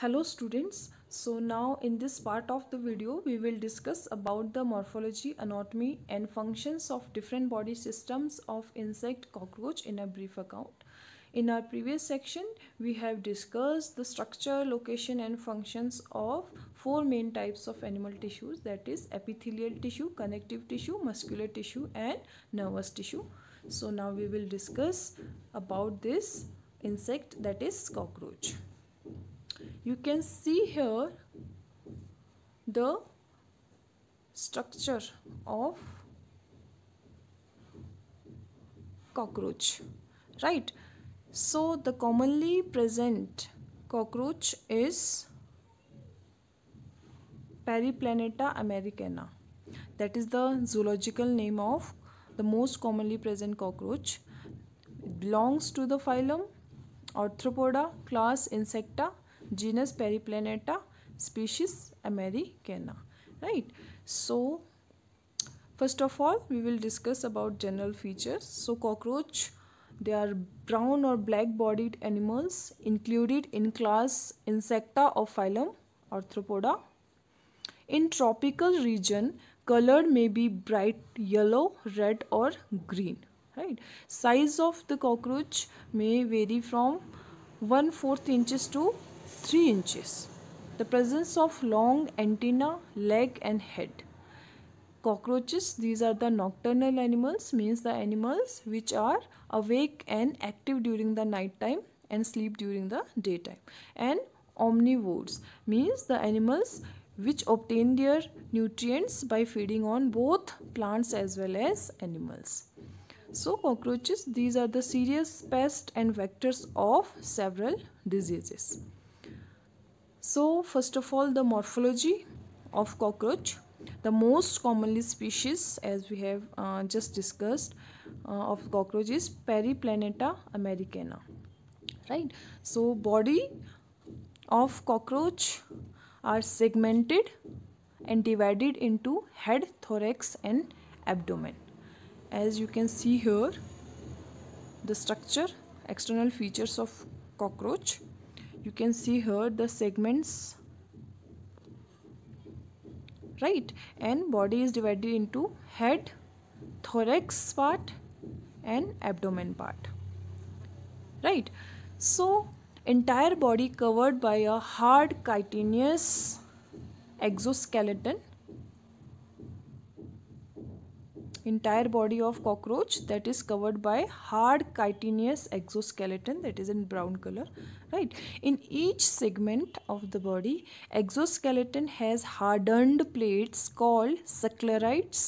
hello students so now in this part of the video we will discuss about the morphology anatomy and functions of different body systems of insect cockroach in a brief account in our previous section we have discussed the structure location and functions of four main types of animal tissues that is epithelial tissue connective tissue muscular tissue and nervous tissue so now we will discuss about this insect that is cockroach you can see here the structure of cockroach right so the commonly present cockroach is periplaneta americana that is the zoological name of the most commonly present cockroach it belongs to the phylum arthropoda class insecta genus periplaneta species americana right so first of all we will discuss about general features so cockroach they are brown or black bodied animals included in class insecta of phylum arthropoda in tropical region color may be bright yellow red or green right size of the cockroach may vary from 1 4 inches to 3 inches. The presence of long antenna, leg and head. Cockroaches, these are the nocturnal animals, means the animals which are awake and active during the night time and sleep during the daytime. And omnivores means the animals which obtain their nutrients by feeding on both plants as well as animals. So cockroaches, these are the serious pests and vectors of several diseases so first of all the morphology of cockroach the most commonly species as we have uh, just discussed uh, of cockroach is periplaneta americana right so body of cockroach are segmented and divided into head thorax and abdomen as you can see here the structure external features of cockroach you can see here the segments right and body is divided into head thorax part and abdomen part right so entire body covered by a hard chitinous exoskeleton entire body of cockroach that is covered by hard chitinous exoskeleton that is in brown color right in each segment of the body exoskeleton has hardened plates called sclerites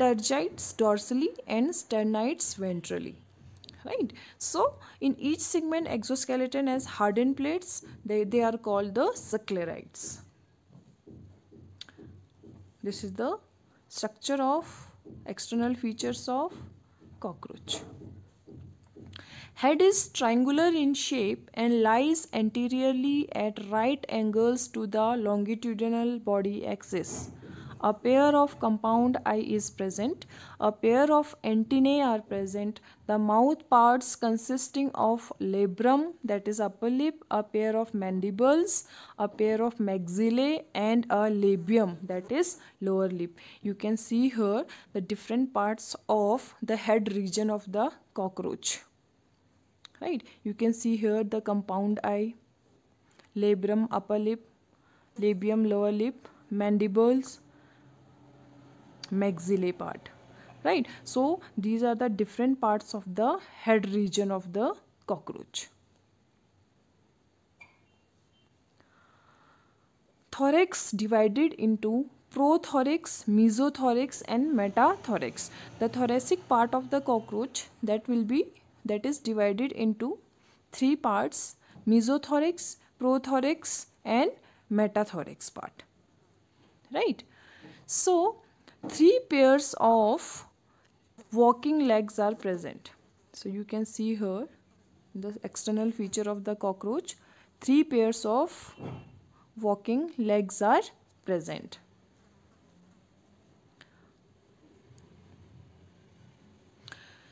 tergites dorsally and sternites ventrally right so in each segment exoskeleton has hardened plates they, they are called the sclerites this is the structure of external features of cockroach. Head is triangular in shape and lies anteriorly at right angles to the longitudinal body axis a pair of compound eye is present, a pair of antennae are present, the mouth parts consisting of labrum that is upper lip, a pair of mandibles, a pair of maxillae and a labium that is lower lip. You can see here the different parts of the head region of the cockroach. Right, you can see here the compound eye, labrum upper lip, labium lower lip, mandibles, maxillae part right so these are the different parts of the head region of the cockroach thorax divided into prothorax, mesothorax and metathorax. The thoracic part of the cockroach that will be that is divided into three parts mesothorax, prothorax and metathorax part. Right. So three pairs of walking legs are present so you can see here the external feature of the cockroach three pairs of walking legs are present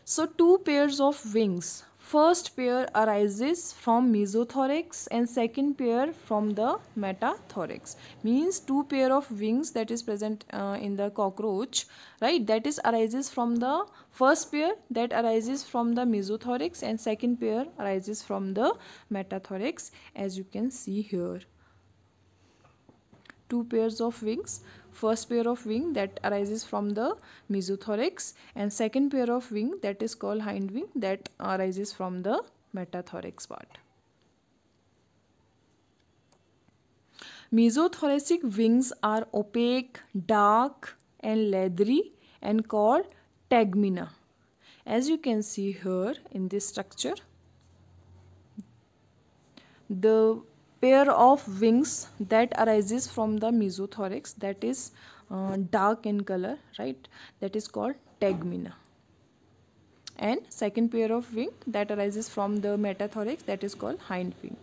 so two pairs of wings First pair arises from mesothorax and second pair from the metathorax. Means two pair of wings that is present uh, in the cockroach, right? That is arises from the first pair that arises from the mesothorax and second pair arises from the metathorax as you can see here. Two pairs of wings first pair of wing that arises from the mesothorax and second pair of wing that is called hind wing that arises from the metathorax part. Mesothoracic wings are opaque, dark and leathery and called tagmina. As you can see here in this structure, the pair of wings that arises from the mesothorax that is uh, dark in color right that is called tegmina and second pair of wing that arises from the metathorax that is called hind wing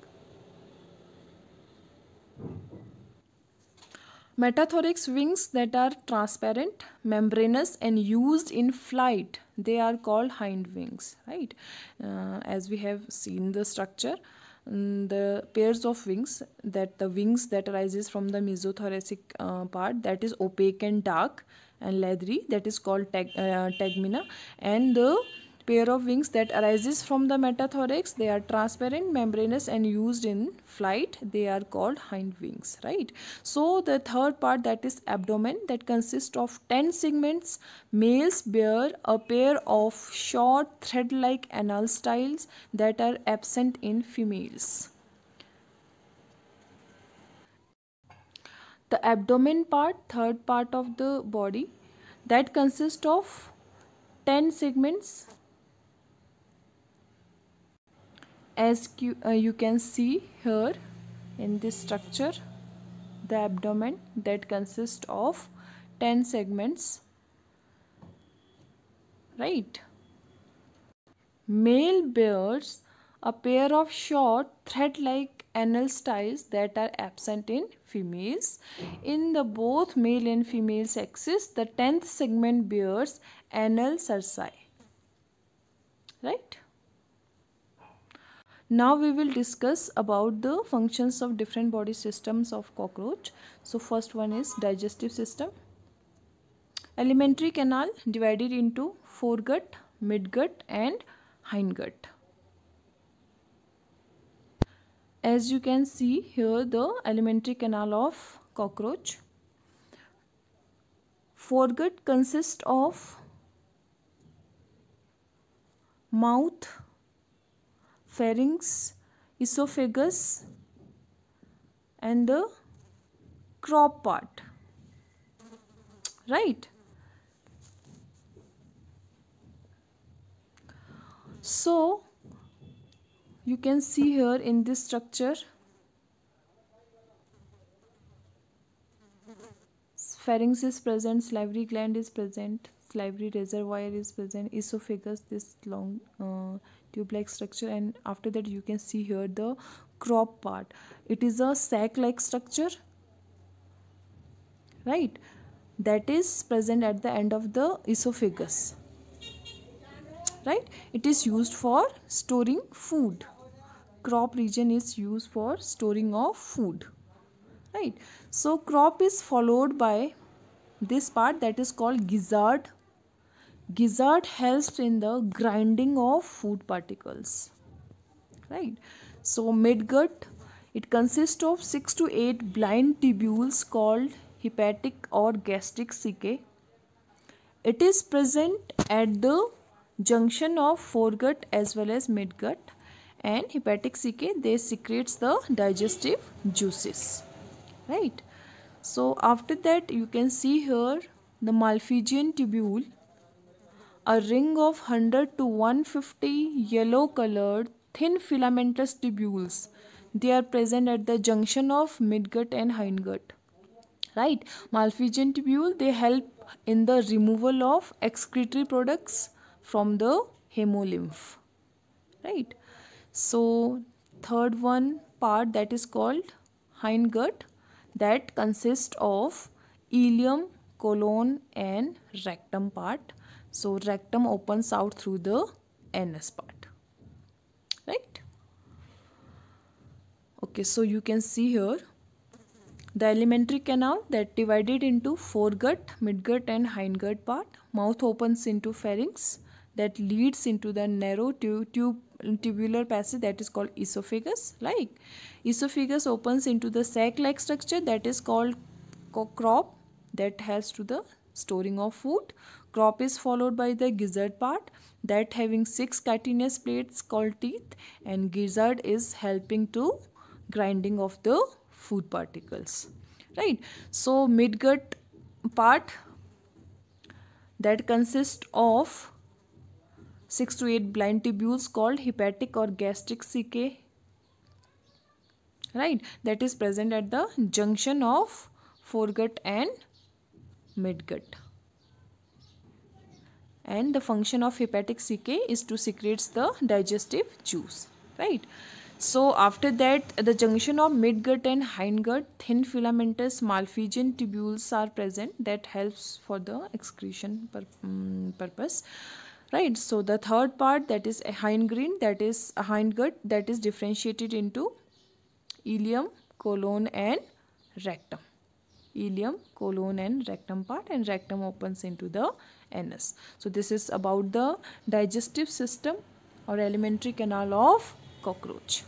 metathorax wings that are transparent membranous and used in flight they are called hind wings right uh, as we have seen the structure Mm, the pairs of wings that the wings that arises from the mesothoracic uh, part that is opaque and dark and leathery that is called tag, uh, tagmina and the pair of wings that arises from the metathorax they are transparent membranous and used in flight they are called hind wings right so the third part that is abdomen that consists of 10 segments males bear a pair of short thread like anal styles that are absent in females the abdomen part third part of the body that consists of 10 segments as uh, you can see here in this structure the abdomen that consists of 10 segments right male bears a pair of short thread-like anal styles that are absent in females. In the both male and female sexes, the 10th segment bears anal cerci. Right? now we will discuss about the functions of different body systems of cockroach so first one is digestive system alimentary canal divided into foregut midgut and hindgut as you can see here the alimentary canal of cockroach foregut consists of mouth pharynx, esophagus and the crop part right so you can see here in this structure pharynx is present salivary gland is present salivary reservoir is present esophagus this long uh, tube like structure and after that you can see here the crop part it is a sac like structure right that is present at the end of the esophagus right it is used for storing food crop region is used for storing of food right so crop is followed by this part that is called gizzard gizzard helps in the grinding of food particles right so midgut it consists of 6 to 8 blind tubules called hepatic or gastric cecae it is present at the junction of foregut as well as midgut and hepatic cecae they secretes the digestive juices right so after that you can see here the malphigian tubule a ring of 100 to 150 yellow colored thin filamentous tubules. They are present at the junction of midgut and hindgut. Right, malphigian tubule they help in the removal of excretory products from the hemolymph. Right, so third one part that is called hindgut that consists of ileum, colon, and rectum part so rectum opens out through the anus part. Right? Okay, so you can see here the alimentary canal that divided into foregut, midgut and hindgut part. Mouth opens into pharynx that leads into the narrow tube tubular passage that is called esophagus like esophagus opens into the sac like structure that is called crop that helps to the storing of food crop is followed by the gizzard part that having six chitinous plates called teeth and gizzard is helping to grinding of the food particles right so midgut part that consists of 6 to 8 blind tubules called hepatic or gastric CK right that is present at the junction of foregut and midgut and the function of hepatic CK is to secretes the digestive juice right so after that the junction of midgut and hindgut thin filamentous malphigian tubules are present that helps for the excretion pur um, purpose right so the third part that is hindgreen that is hindgut that is differentiated into ileum colon and rectum ileum colon and rectum part and rectum opens into the NS. so this is about the digestive system or alimentary canal of cockroach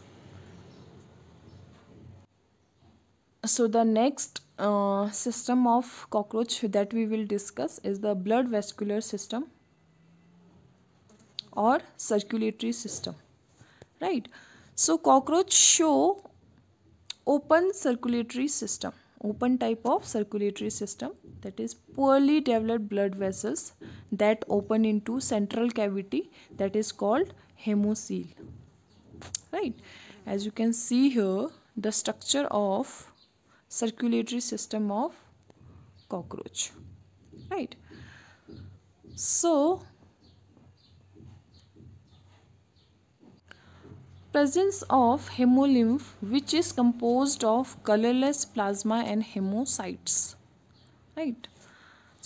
so the next uh, system of cockroach that we will discuss is the blood vascular system or circulatory system right so cockroach show open circulatory system open type of circulatory system that is poorly developed blood vessels that open into central cavity that is called hemocele right as you can see here the structure of circulatory system of cockroach right so presence of hemolymph which is composed of colorless plasma and hemocytes right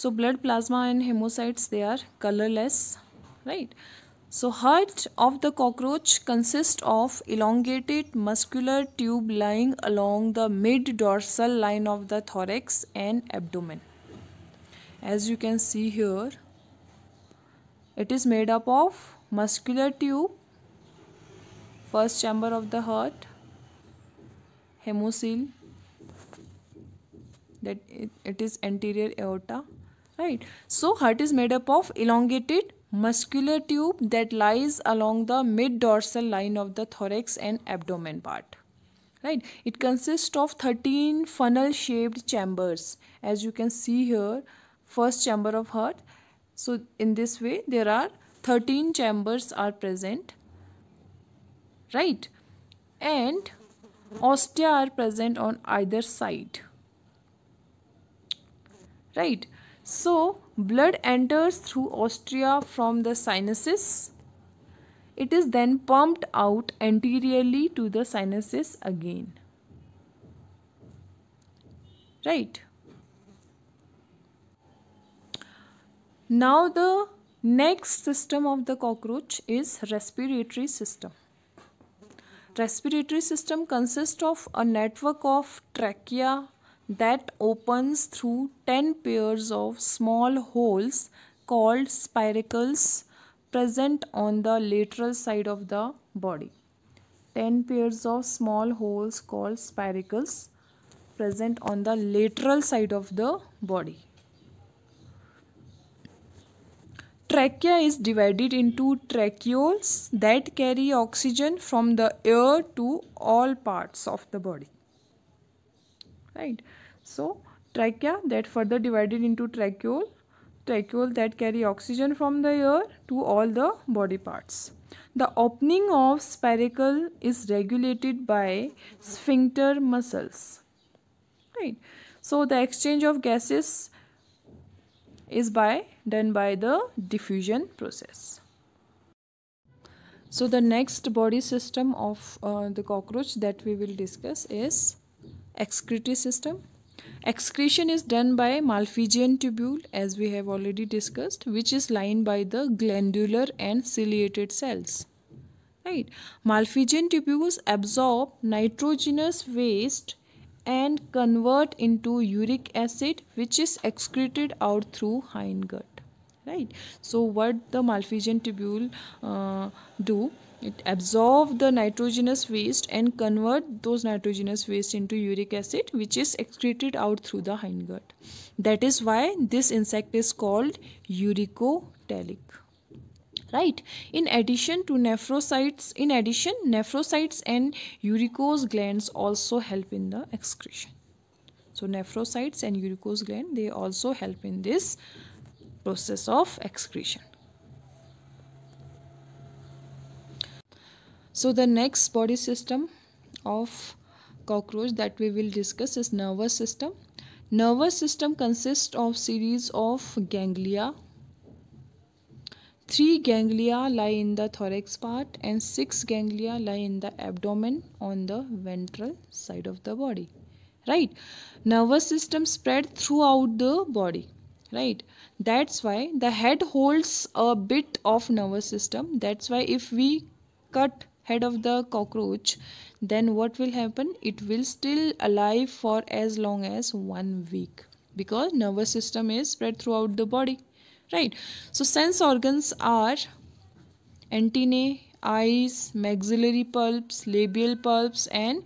so blood plasma and hemocytes they are colorless right so heart of the cockroach consists of elongated muscular tube lying along the mid dorsal line of the thorax and abdomen. As you can see here, it is made up of muscular tube first chamber of the heart hemocele that it, it is anterior aorta right so heart is made up of elongated muscular tube that lies along the mid dorsal line of the thorax and abdomen part right it consists of 13 funnel shaped chambers as you can see here first chamber of heart so in this way there are 13 chambers are present right and ostia are present on either side right so blood enters through ostia from the sinuses it is then pumped out anteriorly to the sinuses again right now the next system of the cockroach is respiratory system Respiratory system consists of a network of trachea that opens through 10 pairs of small holes called spiracles present on the lateral side of the body. 10 pairs of small holes called spiracles present on the lateral side of the body. Trachea is divided into tracheoles that carry oxygen from the air to all parts of the body. Right. So, trachea that further divided into tracheole, tracheole that carry oxygen from the air to all the body parts. The opening of spiracle is regulated by sphincter muscles. Right. So, the exchange of gases is by done by the diffusion process. So the next body system of uh, the cockroach that we will discuss is excretory system. Excretion is done by Malpighian tubule as we have already discussed which is lined by the glandular and ciliated cells. Right. Malpighian tubules absorb nitrogenous waste and convert into uric acid which is excreted out through hindgut right so what the malphizian tubule uh, do it absorb the nitrogenous waste and convert those nitrogenous waste into uric acid which is excreted out through the hindgut that is why this insect is called uricotelic right in addition to nephrocytes in addition nephrocytes and uricose glands also help in the excretion so nephrocytes and uricose gland they also help in this process of excretion. So the next body system of cockroach that we will discuss is nervous system. Nervous system consists of series of ganglia. Three ganglia lie in the thorax part and six ganglia lie in the abdomen on the ventral side of the body. Right? Nervous system spread throughout the body right that's why the head holds a bit of nervous system that's why if we cut head of the cockroach then what will happen it will still alive for as long as one week because nervous system is spread throughout the body right so sense organs are antennae eyes maxillary pulps labial pulps and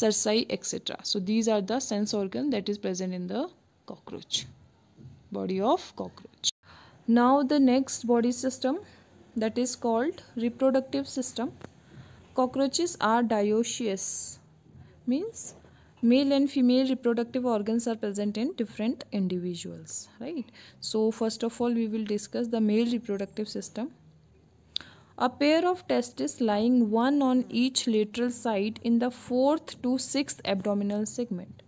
cerci etc so these are the sense organ that is present in the cockroach body of cockroach. Now the next body system that is called reproductive system. Cockroaches are dioecious means male and female reproductive organs are present in different individuals right so first of all we will discuss the male reproductive system a pair of testes lying one on each lateral side in the fourth to sixth abdominal segment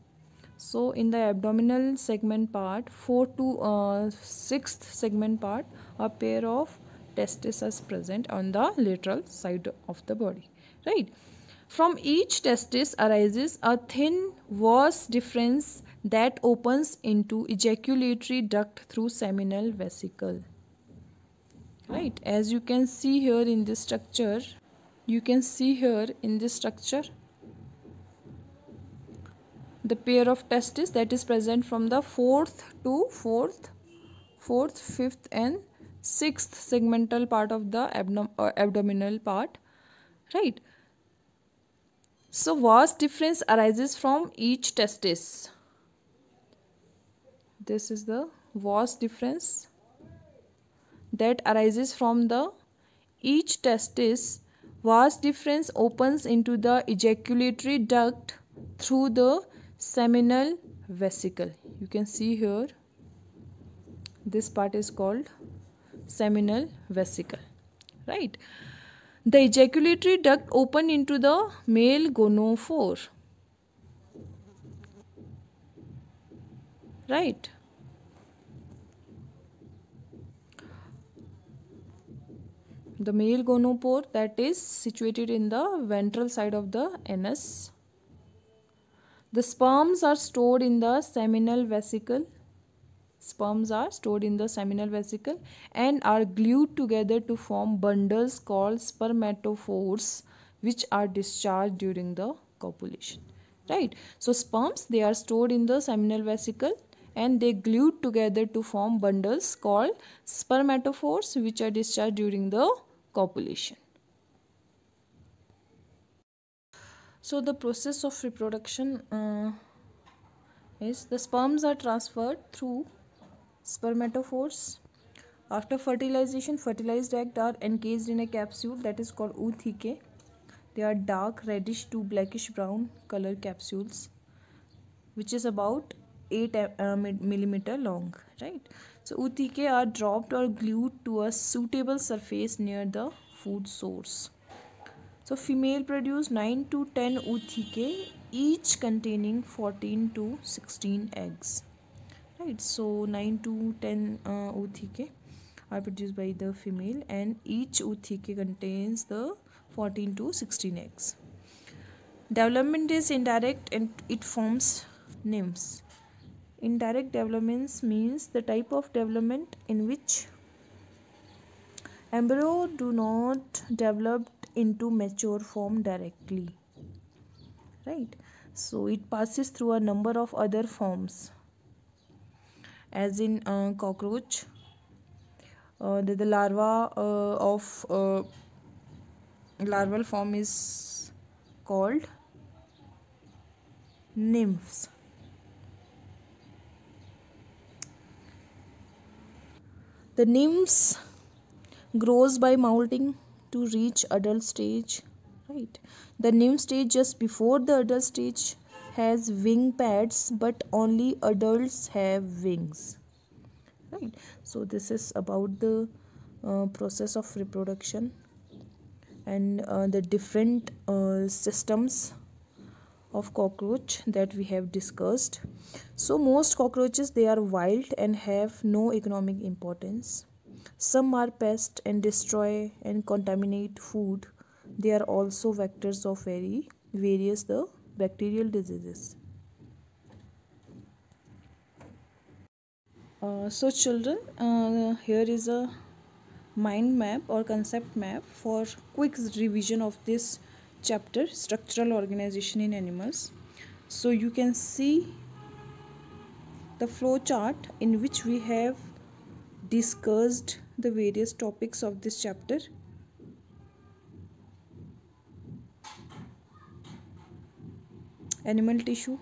so in the abdominal segment part 4 to uh, 6th segment part a pair of testes is present on the lateral side of the body right from each testis arises a thin vas difference that opens into ejaculatory duct through seminal vesicle right as you can see here in this structure you can see here in this structure the pair of testes that is present from the fourth to fourth fourth fifth and sixth segmental part of the abdom uh, abdominal part right so vast difference arises from each testis this is the vast difference that arises from the each testis vast difference opens into the ejaculatory duct through the seminal vesicle you can see here this part is called seminal vesicle right the ejaculatory duct open into the male gonophore right the male gonopore that is situated in the ventral side of the anus the sperms are stored in the seminal vesicle. Sperms are stored in the seminal vesicle and are glued together to form bundles called spermatophores which are discharged during the copulation. Right. So sperms they are stored in the seminal vesicle and they glued together to form bundles called spermatophores which are discharged during the copulation. so the process of reproduction uh, is the sperms are transferred through spermatophores after fertilization fertilized eggs are encased in a capsule that is called oothike they are dark reddish to blackish brown color capsules which is about 8 uh, millimeter long right so oothike are dropped or glued to a suitable surface near the food source so female produce 9 to 10 uthicae each containing 14 to 16 eggs. Right. So 9 to 10 uh, are produced by the female and each uthicae contains the 14 to 16 eggs. Development is indirect and it forms nymphs. Indirect developments means the type of development in which embryo do not develop into mature form directly right so it passes through a number of other forms as in uh, cockroach uh, the, the larva uh, of uh, larval form is called nymphs the nymphs grows by molting to reach adult stage right the nymph stage just before the adult stage has wing pads but only adults have wings right so this is about the uh, process of reproduction and uh, the different uh, systems of cockroach that we have discussed so most cockroaches they are wild and have no economic importance some are pests and destroy and contaminate food. They are also vectors of very various the bacterial diseases. Uh, so children, uh, here is a mind map or concept map for quick revision of this chapter structural organization in animals. So you can see the flow chart in which we have discussed the various topics of this chapter. Animal tissue,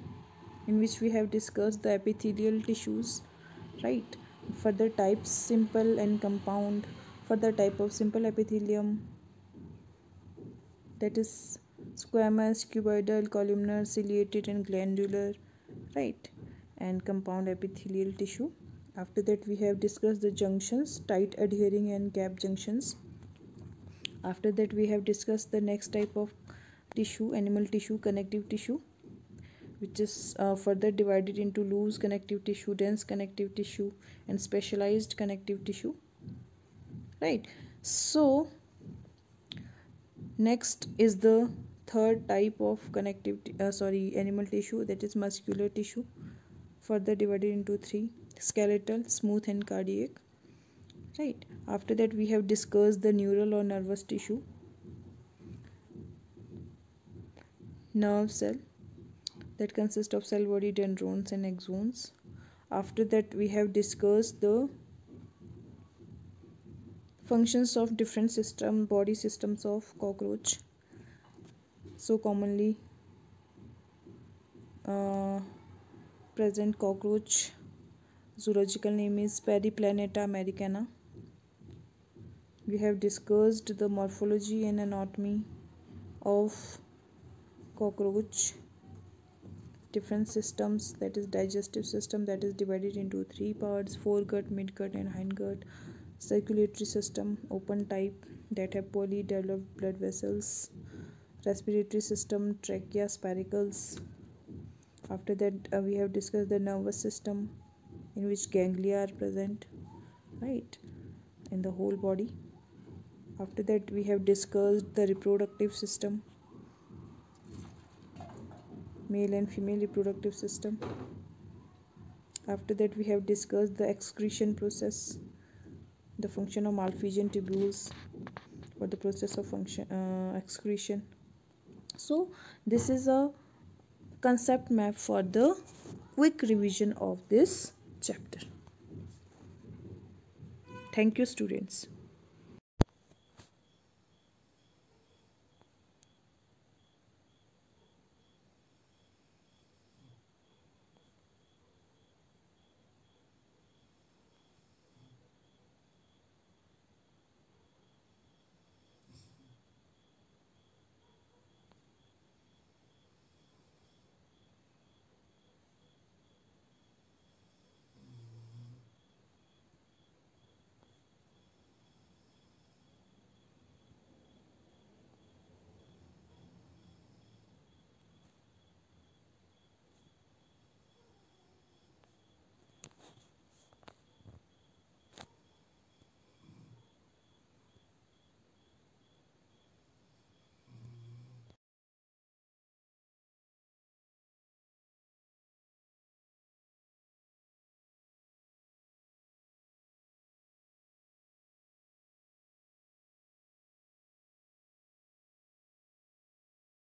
in which we have discussed the epithelial tissues, right? Further types, simple and compound, further type of simple epithelium, that is squamous, cuboidal, columnar, ciliated, and glandular, right? And compound epithelial tissue after that we have discussed the junctions tight adhering and gap junctions after that we have discussed the next type of tissue animal tissue connective tissue which is uh, further divided into loose connective tissue dense connective tissue and specialized connective tissue right so next is the third type of connective uh, sorry animal tissue that is muscular tissue further divided into three skeletal smooth and cardiac right after that we have discussed the neural or nervous tissue nerve cell that consists of cell body dendrons and axons after that we have discussed the functions of different system body systems of cockroach so commonly uh, present cockroach Zoological name is Periplaneta americana. We have discussed the morphology and anatomy of cockroach different systems that is digestive system that is divided into three parts foregut midgut and hindgut circulatory system open type that have poorly developed blood vessels respiratory system trachea spiracles after that uh, we have discussed the nervous system in which ganglia are present right in the whole body after that we have discussed the reproductive system male and female reproductive system after that we have discussed the excretion process the function of malphigian tubules for the process of function uh, excretion so this is a concept map for the quick revision of this chapter thank you students